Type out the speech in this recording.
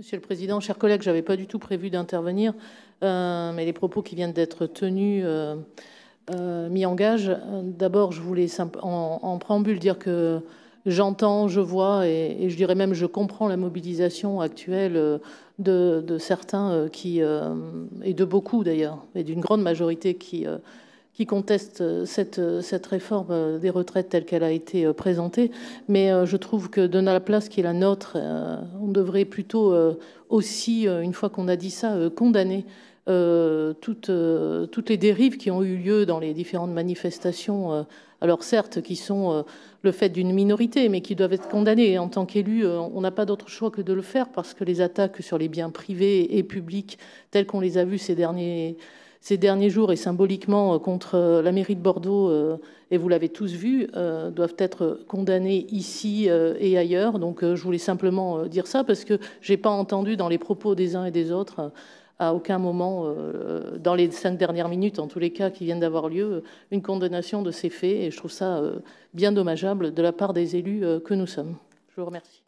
Monsieur le Président, chers collègues, je n'avais pas du tout prévu d'intervenir, euh, mais les propos qui viennent d'être tenus euh, euh, m'y engagent. D'abord, je voulais en, en, préambule dire que j'entends, je vois et, je dirais même je comprends la mobilisation actuelle de, certains qui, et de beaucoup d'ailleurs, et d'une grande majorité qui qui conteste euh, cette, euh, cette réforme euh, des retraites telle qu'elle a été présentée, mais je trouve que donnant la place qui est la nôtre, on devrait plutôt aussi, une fois qu'on a dit ça, condamner toutes, toutes, les dérives qui ont eu lieu dans les différentes manifestations, alors certes qui sont le fait d'une minorité, mais qui doivent être condamnées. en tant qu'élu, on n'a pas d'autre choix que de le faire parce que les attaques sur les biens privés et publics, telles qu'on les a vues ces derniers ces derniers jours et symboliquement euh, contre euh, la mairie de Bordeaux, euh, et vous l'avez tous vu, doivent être condamnés ici et ailleurs. Donc je voulais simplement dire ça parce que je n'ai pas entendu dans les propos des uns et des autres à aucun moment, dans les cinq dernières minutes, en tous les cas qui viennent d'avoir lieu, une condamnation de ces faits. Et je trouve ça bien dommageable de la part des élus que nous sommes. Je vous remercie.